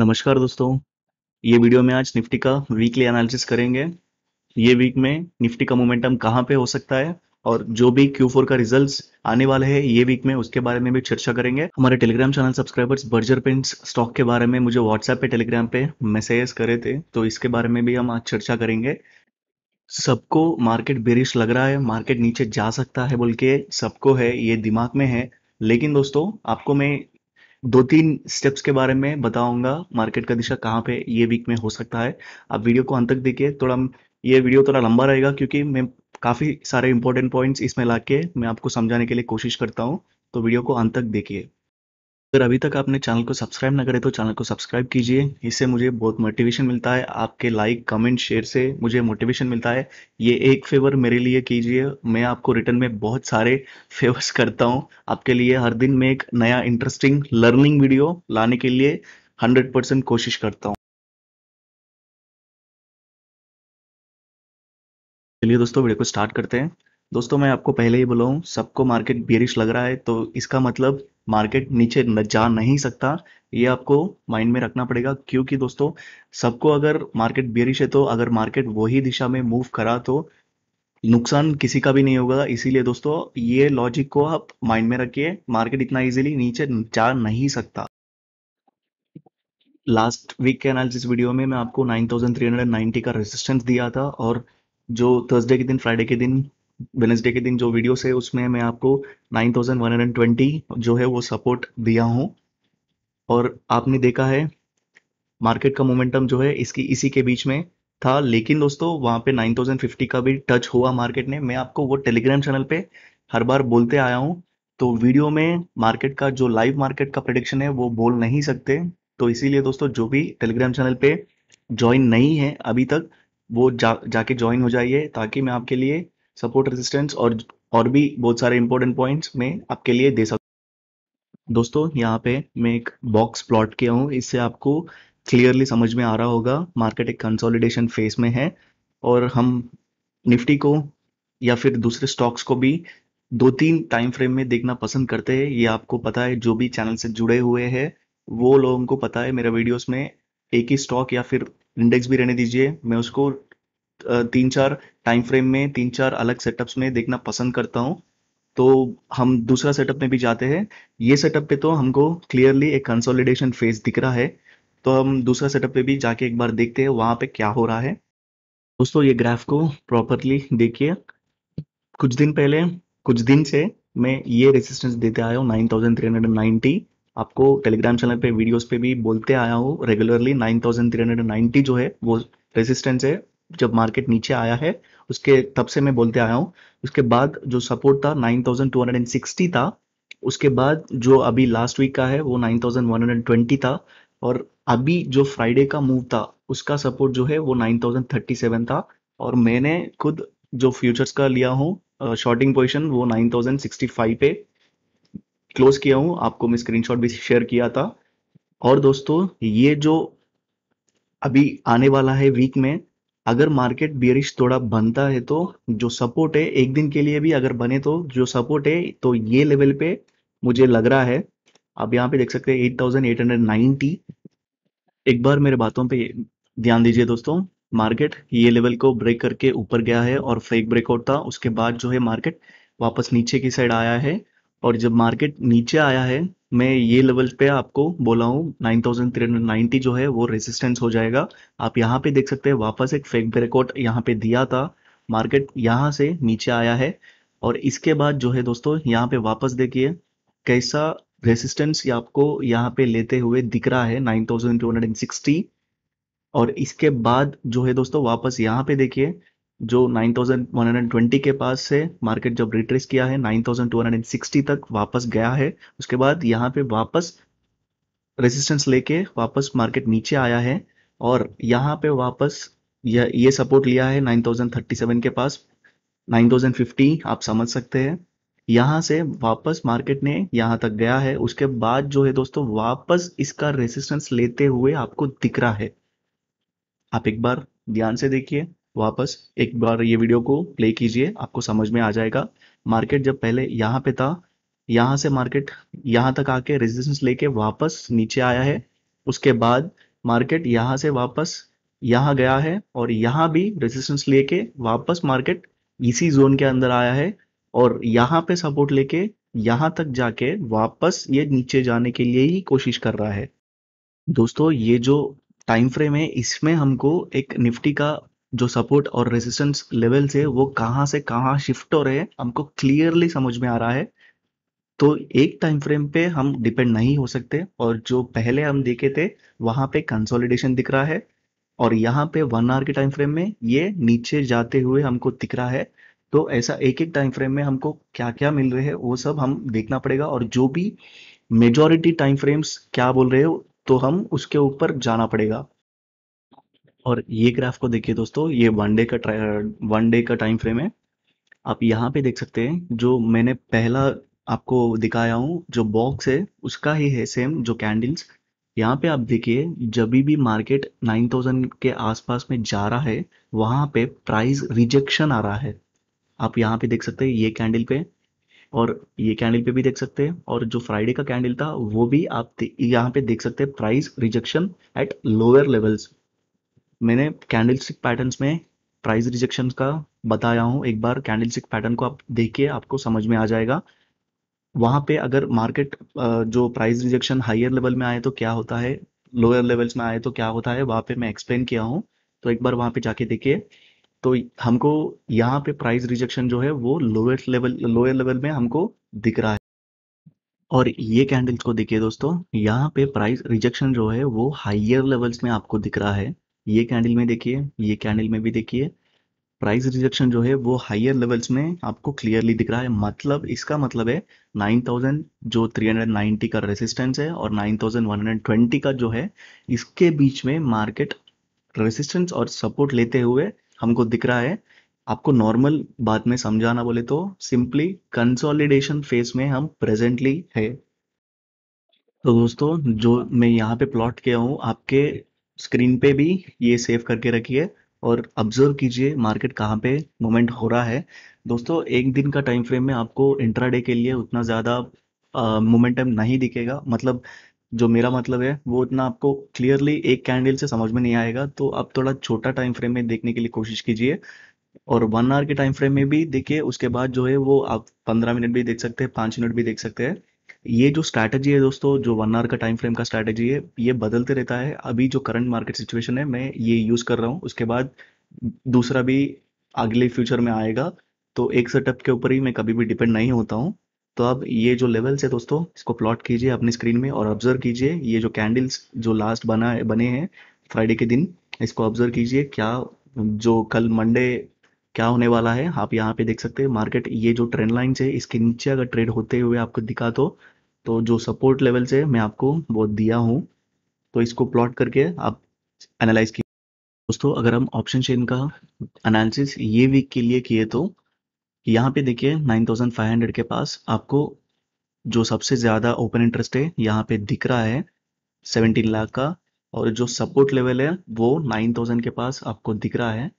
नमस्कार दोस्तों ये वीडियो में आज निफ्टी का वीकली एनालिसिस करेंगे ये वीक में निफ्टी का मोमेंटम कहाँ पे हो सकता है और जो भी Q4 का रिजल्ट्स आने वाले हैं ये वीक में उसके बारे में भी चर्चा करेंगे हमारे Telegram channel subscribers Berger paints stock के बारे में मुझे व्हाट्सएप पे टेलीग्राम पे मैसेज करे थे तो इसके बारे में भी हम आज चर्चा करेंगे सबको मार्केट बेरिश लग रहा है मार्केट नीचे जा सकता है बोल के सबको है ये दिमाग में है लेकिन दोस्तों आपको मैं दो तीन स्टेप्स के बारे में बताऊंगा मार्केट का दिशा कहाँ पे ये वीक में हो सकता है आप वीडियो को अंत तक देखिए थोड़ा ये वीडियो थोड़ा लंबा रहेगा क्योंकि मैं काफ़ी सारे इंपॉर्टेंट पॉइंट्स इसमें ला मैं आपको समझाने के लिए कोशिश करता हूँ तो वीडियो को अंत तक देखिए अगर अभी तक आपने चैनल को सब्सक्राइब ना करें तो चैनल को सब्सक्राइब कीजिए इससे मुझे बहुत मोटिवेशन मिलता है आपके लाइक कमेंट शेयर से मुझे मोटिवेशन मिलता है ये एक फेवर मेरे लिए कीजिए मैं आपको रिटर्न में बहुत सारे फेवर्स करता हूँ आपके लिए हर दिन में एक नया इंटरेस्टिंग लर्निंग वीडियो लाने के लिए हंड्रेड कोशिश करता हूँ चलिए दोस्तों वीडियो को स्टार्ट करते हैं दोस्तों मैं आपको पहले ही बोला हूँ सबको मार्केट बेरिश लग रहा है तो इसका मतलब मार्केट नीचे जा नहीं सकता ये आपको माइंड में रखना पड़ेगा क्योंकि दोस्तों सबको अगर मार्केट बेरिश है तो अगर मार्केट वही दिशा में मूव करा तो नुकसान किसी का भी नहीं होगा इसीलिए दोस्तों ये लॉजिक को आप माइंड में रखिए मार्केट इतना इजीली नीचे जा नहीं सकता लास्ट वीक के एनालिसिस वीडियो में मैं आपको 9390 का रेजिस्टेंस दिया था और जो थर्सडे के दिन फ्राइडे के दिन वेनेसडे के दिन जो वीडियोस है उसमें मैं आपको 9120 जो है वो सपोर्ट दिया हूँ और आपने देखा है मार्केट का मोमेंटम जो है इसकी इसी के बीच में था लेकिन दोस्तों वहाँ पे 9050 का भी टच हुआ मार्केट ने मैं आपको वो टेलीग्राम चैनल पे हर बार बोलते आया हूँ तो वीडियो में मार्केट का जो लाइव मार्केट का प्रडिक्शन है वो बोल नहीं सकते तो इसीलिए दोस्तों जो भी टेलीग्राम चैनल पे ज्वाइन नहीं है अभी तक वो जा जाके ज्वाइन हो जाइए ताकि मैं आपके लिए सपोर्ट रेजिस्टेंस और और भी बहुत सारे इंपॉर्टेंट पॉइंट्स मैं आपके लिए दे सकता दोस्तों यहाँ पे मैं एक बॉक्स प्लॉट किया हूँ इससे आपको क्लियरली समझ में आ रहा होगा मार्केट एक कंसोलिडेशन फेज में है और हम निफ्टी को या फिर दूसरे स्टॉक्स को भी दो तीन टाइम फ्रेम में देखना पसंद करते हैं ये आपको पता है जो भी चैनल से जुड़े हुए हैं वो लोगों को पता है मेरा वीडियोस में एक ही स्टॉक या फिर इंडेक्स भी रहने दीजिए मैं उसको तीन चार टाइम फ्रेम में तीन चार अलग सेटअप्स में देखना पसंद करता हूँ तो हम दूसरा सेटअप में भी जाते हैं ये सेटअप पे तो हमको क्लियरली एक कंसोलिडेशन फेज दिख रहा है तो हम दूसरा सेटअप पे भी जाके एक बार देखते हैं वहाँ पे क्या हो रहा है दोस्तों ये ग्राफ को प्रॉपरली देखिए कुछ दिन पहले कुछ दिन से मैं ये रेसिस्टेंस देते आया हूँ नाइन थाउजेंड थ्री हंड्रेड आपको टेलीग्राम चैनल पे वीडियोस पे भी बोलते आया हूँ regularly nine thousand three hundred जो है वो रेजिस्टेंस है जब मार्केट नीचे आया है उसके तब से मैं बोलते आया हूँ उसके बाद जो सपोर्ट था 9260 था उसके बाद जो अभी लास्ट वीक का है वो 9120 था और अभी जो फ्राइडे का मूव था उसका सपोर्ट जो है वो 9037 था और मैंने खुद जो फ्यूचर्स का लिया हूँ शॉर्टिंग पोजिशन वो 9065 पे क्लोज किया हूँ आपको मैं स्क्रीनशॉट भी शेयर किया था और दोस्तों ये जो अभी आने वाला है वीक में अगर मार्केट बियरिश थोड़ा बनता है तो जो सपोर्ट है एक दिन के लिए भी अगर बने तो जो सपोर्ट है तो ये लेवल पे मुझे लग रहा है आप यहाँ पे देख सकते हैं 8890 एक बार मेरे बातों पे ध्यान दीजिए दोस्तों मार्केट ये लेवल को ब्रेक करके ऊपर गया है और फेक ब्रेकआउट था उसके बाद जो है मार्केट वापस नीचे की साइड आया है और जब मार्केट नीचे आया है मैं ये लेवल पे आपको बोला हूँ नाइन जो है वो रेजिस्टेंस हो जाएगा आप यहाँ पे देख सकते हैं वापस एक फेक ब्रेकआउट यहाँ पे दिया था मार्केट यहाँ से नीचे आया है और इसके बाद जो है दोस्तों यहाँ पे वापस देखिए कैसा रेसिस्टेंस आपको यहाँ पे लेते हुए दिख रहा है 9260 और इसके बाद जो है दोस्तों वापस यहाँ पे देखिए जो 9120 के पास से मार्केट जब रिट्रेस किया है 9260 तक वापस गया है उसके बाद यहाँ पे वापस रेजिस्टेंस लेके वापस मार्केट नीचे आया है और यहाँ पे वापस यह ये सपोर्ट लिया है 9037 के पास 9050 आप समझ सकते हैं यहाँ से वापस मार्केट ने यहाँ तक गया है उसके बाद जो है दोस्तों वापस इसका रेसिस्टेंस लेते हुए आपको दिख रहा है आप एक बार ध्यान से देखिए वापस एक बार ये वीडियो को प्ले कीजिए आपको समझ में आ जाएगा मार्केट जब पहले यहाँ पे था यहाँ से मार्केट यहाँ तक आके रेजिस्टेंस लेके वापस नीचे आया है उसके बाद मार्केट यहाँ से वापस यहाँ गया है और यहाँ भी रेजिस्टेंस लेके वापस मार्केट इसी जोन के अंदर आया है और यहाँ पे सपोर्ट लेके यहाँ तक जाके वापस ये नीचे जाने के लिए ही कोशिश कर रहा है दोस्तों ये जो टाइम फ्रेम है इसमें हमको एक निफ्टी का जो सपोर्ट और रेजिस्टेंस लेवल्स है वो कहाँ से कहाँ शिफ्ट हो रहे हैं हमको क्लियरली समझ में आ रहा है तो एक टाइम फ्रेम पे हम डिपेंड नहीं हो सकते और जो पहले हम देखे थे वहां पे कंसोलिडेशन दिख रहा है और यहाँ पे वन आवर के टाइम फ्रेम में ये नीचे जाते हुए हमको दिख रहा है तो ऐसा एक एक टाइम फ्रेम में हमको क्या क्या मिल रहे हैं वो सब हम देखना पड़ेगा और जो भी मेजोरिटी टाइम फ्रेम्स क्या बोल रहे हो तो हम उसके ऊपर जाना पड़ेगा और ये ग्राफ को देखिए दोस्तों ये वन डे का वन डे का टाइम फ्रेम है आप यहाँ पे देख सकते हैं जो मैंने पहला आपको दिखाया हूँ जो बॉक्स है उसका ही है सेम जो कैंडल्स यहाँ पे आप देखिए जब भी मार्केट 9000 के आसपास में जा रहा है वहां पे प्राइस रिजेक्शन आ रहा है आप यहाँ पे देख सकते हैं ये कैंडल पे और ये कैंडल पे भी देख सकते हैं और जो फ्राइडे का कैंडल था वो भी आप यहाँ पे देख सकते हैं price rejection at lower levels मैंने कैंडल स्टिक पैटर्न्स में प्राइस रिजेक्शन का बताया हूँ एक बार कैंडल स्टिक पैटर्न को आप देखिए आपको समझ में आ जाएगा वहां पे अगर मार्केट जो प्राइस रिजेक्शन हाइयर लेवल में आए तो क्या होता है लोअर लेवल्स में आए तो क्या होता है वहां पे मैं एक्सप्लेन किया हूँ तो एक बार वहां पे जाके देखिए तो हमको यहाँ पे प्राइस रिजेक्शन जो है वो लोएस्ट लेवल लोअर लेवल में हमको दिख रहा है और ये कैंडल्स को देखिए दोस्तों यहाँ पे प्राइस रिजेक्शन जो है वो हाइयर लेवल्स में आपको दिख रहा है ये कैंडल में देखिए ये कैंडल में भी देखिए प्राइस रिजेक्शन जो है वो हाइयर लेवल्स में आपको क्लियरली दिख रहा है मतलब इसका मतलब है 9000 जो 390 का रेसिस्टेंस है और 9120 का जो है इसके बीच में मार्केट रेसिस्टेंस और सपोर्ट लेते हुए हमको दिख रहा है आपको नॉर्मल बात में समझाना बोले तो सिंपली कंसोलिडेशन फेज में हम प्रेजेंटली है तो दोस्तों जो मैं यहाँ पे प्लॉट किया हूँ आपके स्क्रीन पे भी ये सेव करके रखिए और ऑब्जर्व कीजिए मार्केट कहाँ पे मोमेंट हो रहा है दोस्तों एक दिन का टाइम फ्रेम में आपको इंट्राडे के लिए उतना ज़्यादा मोमेंटम नहीं दिखेगा मतलब जो मेरा मतलब है वो इतना आपको क्लियरली एक कैंडल से समझ में नहीं आएगा तो आप थोड़ा छोटा टाइम फ्रेम में देखने के लिए कोशिश कीजिए और वन आवर के टाइम फ्रेम में भी देखिए उसके बाद जो है वो आप पंद्रह मिनट भी देख सकते हैं पाँच मिनट भी देख सकते हैं ये जो स्ट्रैटेजी है दोस्तों जो वन आवर का टाइम फ्रेम का स्ट्रैटेजी है ये बदलते रहता है अभी जो करंट मार्केट सिचुएशन है मैं ये यूज़ कर रहा हूँ उसके बाद दूसरा भी अगले फ्यूचर में आएगा तो एक सेटअप के ऊपर ही मैं कभी भी डिपेंड नहीं होता हूँ तो अब ये जो लेवल्स है दोस्तों इसको प्लॉट कीजिए अपनी स्क्रीन में और ऑब्जर्व कीजिए ये जो कैंडल्स जो लास्ट बना बने हैं फ्राइडे के दिन इसको ऑब्जर्व कीजिए क्या जो कल मंडे क्या होने वाला है आप यहाँ पे देख सकते हैं मार्केट ये जो ट्रेंड लाइन है इसके नीचे अगर ट्रेड होते हुए आपको दिखा तो तो जो सपोर्ट लेवल से मैं आपको वो दिया हूँ तो इसको प्लॉट करके आप एनालाइज कीजिए दोस्तों अगर हम ऑप्शन चेन का एनालिसिस ये वीक के लिए किए तो यहाँ पे देखिए 9500 के पास आपको जो सबसे ज़्यादा ओपन इंटरेस्ट है यहाँ पे दिख रहा है 17 लाख का और जो सपोर्ट लेवल है वो 9000 के पास आपको दिख रहा है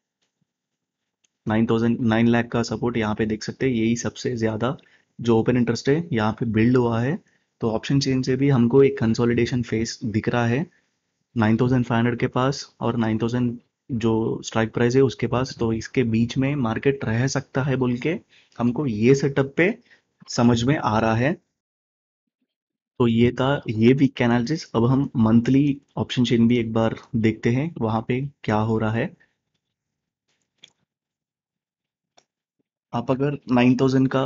नाइन थाउजेंड नाइन लैख का सपोर्ट यहाँ पे देख सकते हैं यही सबसे ज़्यादा जो ओपन इंटरेस्ट है यहाँ पे बिल्ड हुआ है तो ऑप्शन चेन से भी हमको एक कंसोलिडेशन फेस दिख रहा है नाइन थाउजेंड फाइव हंड्रेड के पास और नाइन थाउजेंड जो स्ट्राइक प्राइस है उसके पास तो इसके बीच में मार्केट रह सकता है बोल के हमको ये सेटअप पे समझ में आ रहा है तो ये था ये वीक का एनालिसिस अब हम मंथली ऑप्शन चेन भी एक बार देखते हैं वहां पे क्या हो रहा है आप अगर 9000 का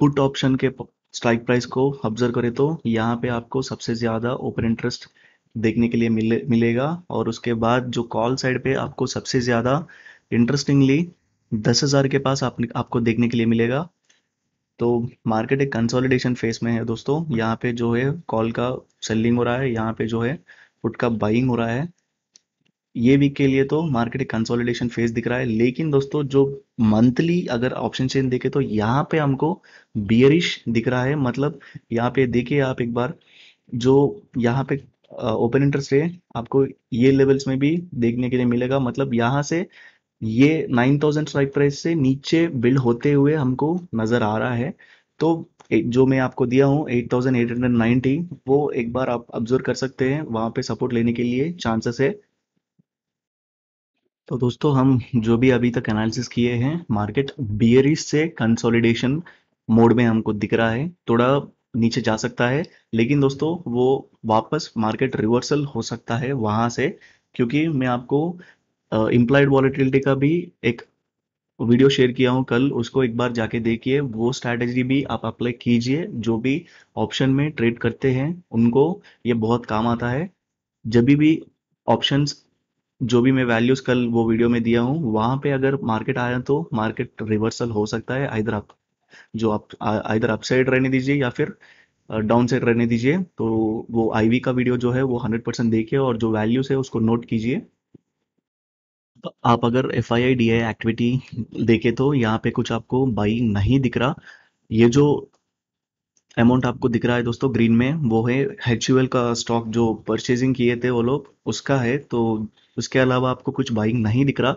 पुट ऑप्शन के स्ट्राइक प्राइस को ऑब्जर्व करें तो यहाँ पे आपको सबसे ज़्यादा ओपन इंटरेस्ट देखने के लिए मिले मिलेगा और उसके बाद जो कॉल साइड पे आपको सबसे ज़्यादा इंटरेस्टिंगली दस हज़ार के पास आप, आपको देखने के लिए मिलेगा तो मार्केट एक कंसोलिडेशन फेज में है दोस्तों यहाँ पे जो है कॉल का सेलिंग हो रहा है यहाँ पे जो है पुट का बाइंग हो रहा है ये वीक के लिए तो मार्केट एक कंसोलिडेशन फेज दिख रहा है लेकिन दोस्तों जो मंथली अगर ऑप्शन चेन देखे तो यहाँ पे हमको बियरिश दिख रहा है मतलब यहाँ पे देखिए आप एक बार जो यहाँ पे ओपन इंटरेस्ट है आपको ये लेवल्स में भी देखने के लिए मिलेगा मतलब यहाँ से ये 9000 स्ट्राइक प्राइस से नीचे बिल्ड होते हुए हमको नजर आ रहा है तो जो मैं आपको दिया हूँ 8890 वो एक बार आप ऑब्जर्व कर सकते हैं वहां पे सपोर्ट लेने के लिए चांसेस है तो दोस्तों हम जो भी अभी तक एनालिसिस किए हैं मार्केट बियरिश से कंसोलिडेशन मोड में हमको दिख रहा है थोड़ा नीचे जा सकता है लेकिन दोस्तों वो वापस मार्केट रिवर्सल हो सकता है वहां से क्योंकि मैं आपको इम्प्लाइड वॉलिटिलिटी का भी एक वीडियो शेयर किया हूं कल उसको एक बार जाके देखिए वो स्ट्रैटेजी भी आप अप्लाई कीजिए जो भी ऑप्शन में ट्रेड करते हैं उनको ये बहुत काम आता है जब भी ऑप्शंस जो भी मैं वैल्यूज कल वो वीडियो में दिया हूँ वहां पे अगर मार्केट आया तो मार्केट रिवर्सल हो सकता है आइधर आप जो आप आइधर अपसाइड रहने दीजिए या फिर डाउन साइड रहने दीजिए तो वो आईवी का वीडियो जो है वो हंड्रेड परसेंट देखिए और जो वैल्यूज है उसको नोट कीजिए तो आप अगर एफ आई एक्टिविटी देखे तो यहाँ पे कुछ आपको बाई नहीं दिख रहा ये जो अमाउंट आपको दिख रहा है दोस्तों ग्रीन में वो है एच का स्टॉक जो परचेजिंग किए थे वो लोग उसका है तो उसके अलावा आपको कुछ बाइंग नहीं दिख रहा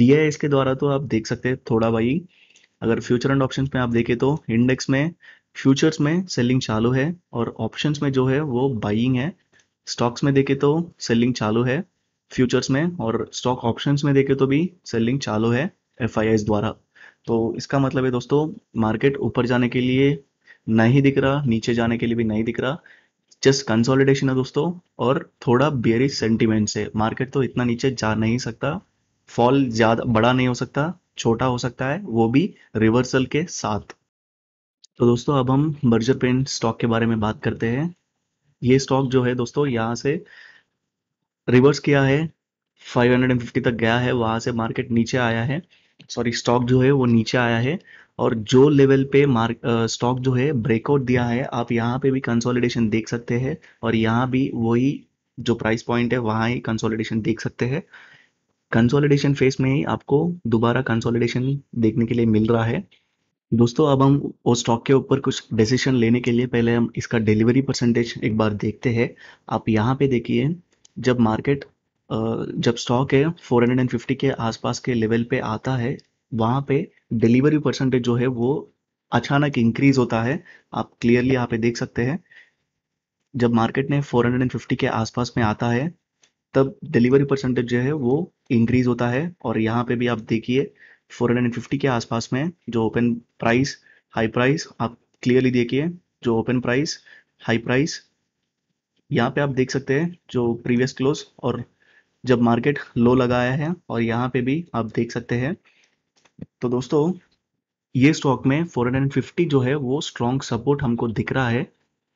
दिया है इसके द्वारा तो आप देख सकते हैं थोड़ा बाइंग अगर फ्यूचर एंड ऑप्शन में आप देखें तो इंडेक्स में फ्यूचर्स में सेलिंग चालू है और ऑप्शन में जो है वो बाइंग है स्टॉक्स में देखें तो सेलिंग चालू है फ्यूचर्स में और स्टॉक ऑप्शन में देखें तो भी सेलिंग चालू है एफ द्वारा तो इसका मतलब है दोस्तों मार्केट ऊपर जाने के लिए नहीं दिख रहा नीचे जाने के लिए भी नहीं दिख रहा जस्ट कंसोलिडेशन है दोस्तों और थोड़ा बियरिश सेंटिमेंट से मार्केट तो इतना नीचे जा नहीं सकता फॉल ज्यादा बड़ा नहीं हो सकता छोटा हो सकता है वो भी रिवर्सल के साथ तो दोस्तों अब हम बर्जर पेंट स्टॉक के बारे में बात करते हैं ये स्टॉक जो है दोस्तों यहाँ से रिवर्स किया है 550 तक गया है वहां से मार्केट नीचे आया है सॉरी स्टॉक जो है वो नीचे आया है और जो लेवल पे मार्क स्टॉक जो है ब्रेकआउट दिया है आप यहाँ पे भी कंसोलिडेशन देख सकते हैं और यहाँ भी वही जो प्राइस पॉइंट है वहाँ ही कंसोलिडेशन देख सकते हैं कंसोलिडेशन फेस में ही आपको दोबारा कंसोलिडेशन देखने के लिए मिल रहा है दोस्तों अब हम वो स्टॉक के ऊपर कुछ डिसीशन लेने के लिए पहले हम इसका डिलीवरी परसेंटेज एक बार देखते हैं आप यहाँ पे देखिए जब मार्केट जब स्टॉक है 450 के आसपास के लेवल पे आता है वहां पे डिलीवरी परसेंटेज जो है वो अचानक इंक्रीज होता है आप क्लियरली यहाँ पे देख सकते हैं जब मार्केट ने 450 के आसपास में आता है तब डिलीवरी परसेंटेज जो है वो इंक्रीज होता है और यहाँ पे भी आप देखिए 450 के आसपास में जो ओपन प्राइस हाई प्राइस आप क्लियरली देखिए जो ओपन प्राइस हाई प्राइस यहाँ पे आप देख सकते हैं जो प्रीवियस क्लोज और जब मार्केट लो लगाया है और यहाँ पे भी आप देख सकते हैं तो दोस्तों ये स्टॉक में 450 जो है वो स्ट्रॉन्ग सपोर्ट हमको दिख रहा है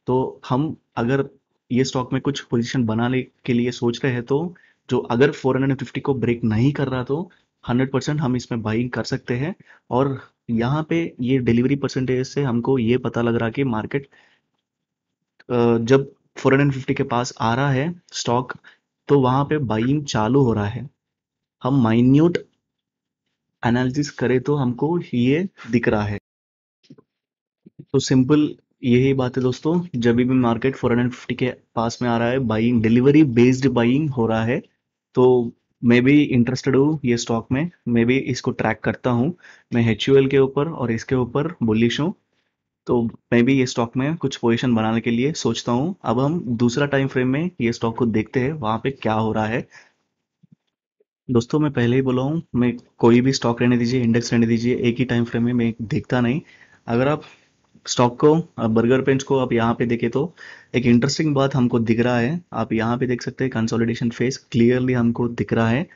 तो हम अगर ये स्टॉक में कुछ पोजीशन बनाने के लिए सोच रहे हैं तो जो अगर 450 को ब्रेक नहीं कर रहा तो 100 परसेंट हम इसमें बाइंग कर सकते हैं और यहाँ पे ये डिलीवरी परसेंटेज से हमको ये पता लग रहा कि मार्केट जब 450 के पास आ रहा है स्टॉक तो वहां पे बाइंग चालू हो रहा है हम माइन्यूट एनालिसिस करें तो हमको ये दिख रहा है तो सिंपल यही बात है दोस्तों जब भी मार्केट 450 के पास में आ रहा है बाइंग डिलीवरी बेस्ड बाइंग हो रहा है तो मैं भी इंटरेस्टेड हूँ ये स्टॉक में मैं भी इसको ट्रैक करता हूँ मैं एच के ऊपर और इसके ऊपर बुलिश हूँ तो मैं भी ये स्टॉक में कुछ पोजीशन बनाने के लिए सोचता हूँ अब हम दूसरा टाइम फ्रेम में ये स्टॉक को देखते हैं वहाँ पे क्या हो रहा है दोस्तों मैं पहले ही बोला हूँ मैं कोई भी स्टॉक रहने दीजिए इंडेक्स रहने दीजिए एक ही टाइम फ्रेम में मैं देखता नहीं अगर आप स्टॉक को बर्गर पेंच को आप यहाँ पे देखें तो एक इंटरेस्टिंग बात हमको दिख रहा है आप यहाँ पे देख सकते हैं कंसोलिडेशन फेस क्लियरली हमको दिख रहा है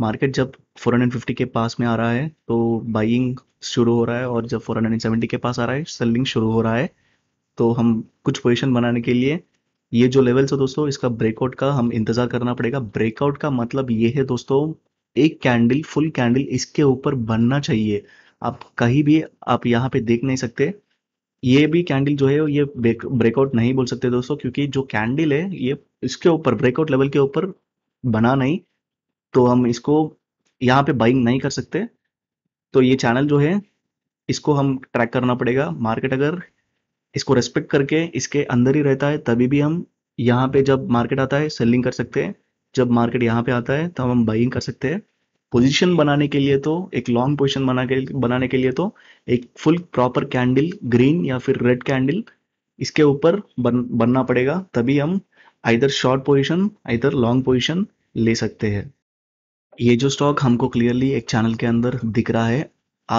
मार्केट जब 450 के पास में आ रहा है तो बाइंग शुरू हो रहा है और जब 470 के पास आ रहा है सेलिंग शुरू हो रहा है तो हम कुछ पोजीशन बनाने के लिए ये जो लेवल्स है दोस्तों इसका ब्रेकआउट का हम इंतजार करना पड़ेगा ब्रेकआउट का मतलब ये है दोस्तों एक कैंडल फुल कैंडल इसके ऊपर बनना चाहिए आप कहीं भी आप यहाँ पे देख नहीं सकते ये भी कैंडल जो है ये ब्रेकआउट नहीं बोल सकते दोस्तों क्योंकि जो कैंडल है ये इसके ऊपर ब्रेकआउट लेवल के ऊपर बना नहीं तो हम इसको यहाँ पे बाइंग नहीं कर सकते तो ये चैनल जो है इसको हम ट्रैक करना पड़ेगा मार्केट अगर इसको रेस्पेक्ट करके इसके अंदर ही रहता है तभी भी हम यहाँ पे जब मार्केट आता है सेलिंग कर सकते हैं जब मार्केट यहाँ पे आता है तब हम बाइंग कर सकते हैं पोजीशन बनाने के लिए तो एक लॉन्ग पोजीशन बना के बनाने के लिए तो एक फुल प्रॉपर कैंडल ग्रीन या फिर रेड कैंडल इसके ऊपर बन बनना पड़ेगा तभी हम either short position either long position ले सकते हैं ये जो स्टॉक हमको क्लियरली एक चैनल के अंदर दिख रहा है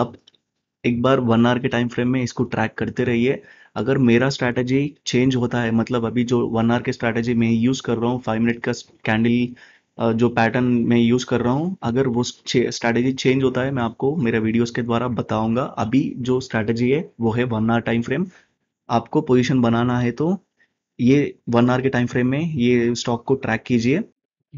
आप एक बार वन आवर के टाइम फ्रेम में इसको ट्रैक करते रहिए अगर मेरा स्ट्रैटेजी चेंज होता है मतलब अभी जो वन आर के स्ट्रैटेजी मैं यूज़ कर रहा हूँ फाइव मिनट का कैंडल जो पैटर्न मैं यूज़ कर रहा हूँ अगर वो स्ट्रैटेजी चेंज होता है मैं आपको मेरे वीडियोस के द्वारा बताऊंगा अभी जो स्ट्रैटेजी है वो है वन आवर टाइम फ्रेम आपको पोजिशन बनाना है तो ये वन आवर के टाइम फ्रेम में ये स्टॉक को ट्रैक कीजिए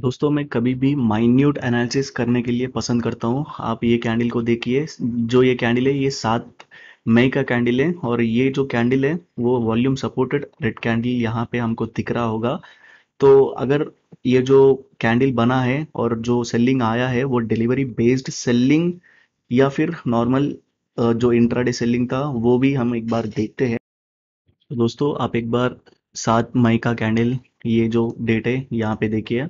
दोस्तों मैं कभी भी माइन्यूट एनालिसिस करने के लिए पसंद करता हूँ आप ये कैंडल को देखिए जो ये कैंडल है ये सात मई का कैंडल है और ये जो कैंडल है वो वॉल्यूम सपोर्टेड रेड कैंडल यहाँ पे हमको दिख रहा होगा तो अगर ये जो कैंडल बना है और जो सेलिंग आया है वो डिलीवरी बेस्ड सेलिंग या फिर नॉर्मल जो इंट्राडे सेलिंग था वो भी हम एक बार देखते हैं तो दोस्तों आप एक बार सात मई का कैंडल ये जो डेट है यहाँ पे देखिए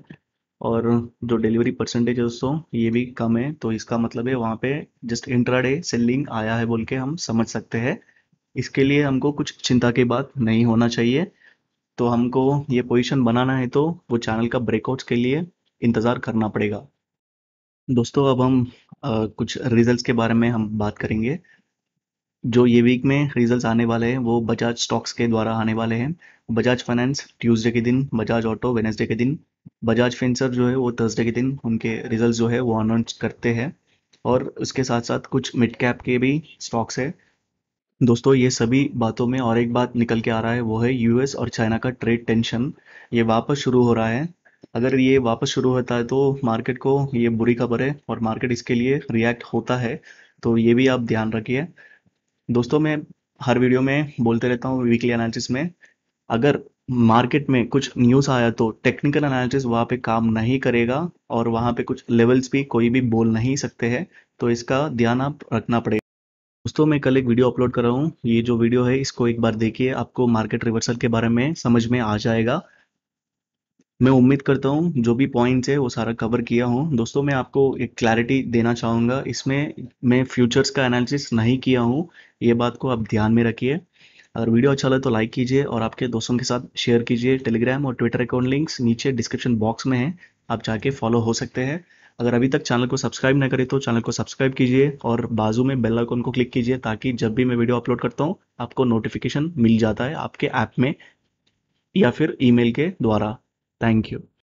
और जो डिलीवरी परसेंटेज है दोस्तों ये भी कम है तो इसका मतलब है वहाँ पे जस्ट इंट्राडे सेलिंग आया है बोल के हम समझ सकते हैं इसके लिए हमको कुछ चिंता की बात नहीं होना चाहिए तो हमको ये पोजीशन बनाना है तो वो चैनल का ब्रेकआउट के लिए इंतज़ार करना पड़ेगा दोस्तों अब हम आ, कुछ रिजल्ट के बारे में हम बात करेंगे जो ये वीक में रिजल्ट आने वाले हैं वो बजाज स्टॉक्स के द्वारा आने वाले हैं बजाज फाइनेंस ट्यूसडे के दिन बजाज ऑटो वेनेसडे के दिन बजाज फिंसर जो है वो थर्सडे के दिन उनके रिजल्ट जो है वो अनाउंस करते हैं और उसके साथ साथ कुछ मिड कैप के भी स्टॉक्स है दोस्तों ये सभी बातों में और एक बात निकल के आ रहा है वो है यूएस और चाइना का ट्रेड टेंशन ये वापस शुरू हो रहा है अगर ये वापस शुरू होता है तो मार्केट को ये बुरी खबर है और मार्केट इसके लिए रिएक्ट होता है तो ये भी आप ध्यान रखिए दोस्तों मैं हर वीडियो में बोलते रहता हूँ वीकली एनालिसिस में अगर मार्केट में कुछ न्यूज़ आया तो टेक्निकल एनालिसिस वहां पे काम नहीं करेगा और वहां पे कुछ लेवल्स भी कोई भी बोल नहीं सकते हैं तो इसका ध्यान आप रखना पड़ेगा दोस्तों मैं कल एक वीडियो अपलोड कर रहा हूँ ये जो वीडियो है इसको एक बार देखिए आपको मार्केट रिवर्सल के बारे में समझ में आ जाएगा मैं उम्मीद करता हूँ जो भी पॉइंट्स है वो सारा कवर किया हूँ दोस्तों मैं आपको एक क्लैरिटी देना चाहूंगा इसमें मैं फ्यूचर्स का एनालिसिस नहीं किया हूँ ये बात को आप ध्यान में रखिए अगर वीडियो अच्छा लगे तो लाइक कीजिए और आपके दोस्तों के साथ शेयर कीजिए टेलीग्राम और ट्विटर अकाउंट लिंक्स नीचे डिस्क्रिप्शन बॉक्स में है आप जाके फॉलो हो सकते हैं अगर अभी तक चैनल को सब्सक्राइब ना करें तो चैनल को सब्सक्राइब कीजिए और बाजू में बेल आइकन को क्लिक कीजिए ताकि जब भी मैं वीडियो अपलोड करता हूँ आपको नोटिफिकेशन मिल जाता है आपके ऐप में या फिर ईमेल के द्वारा थैंक यू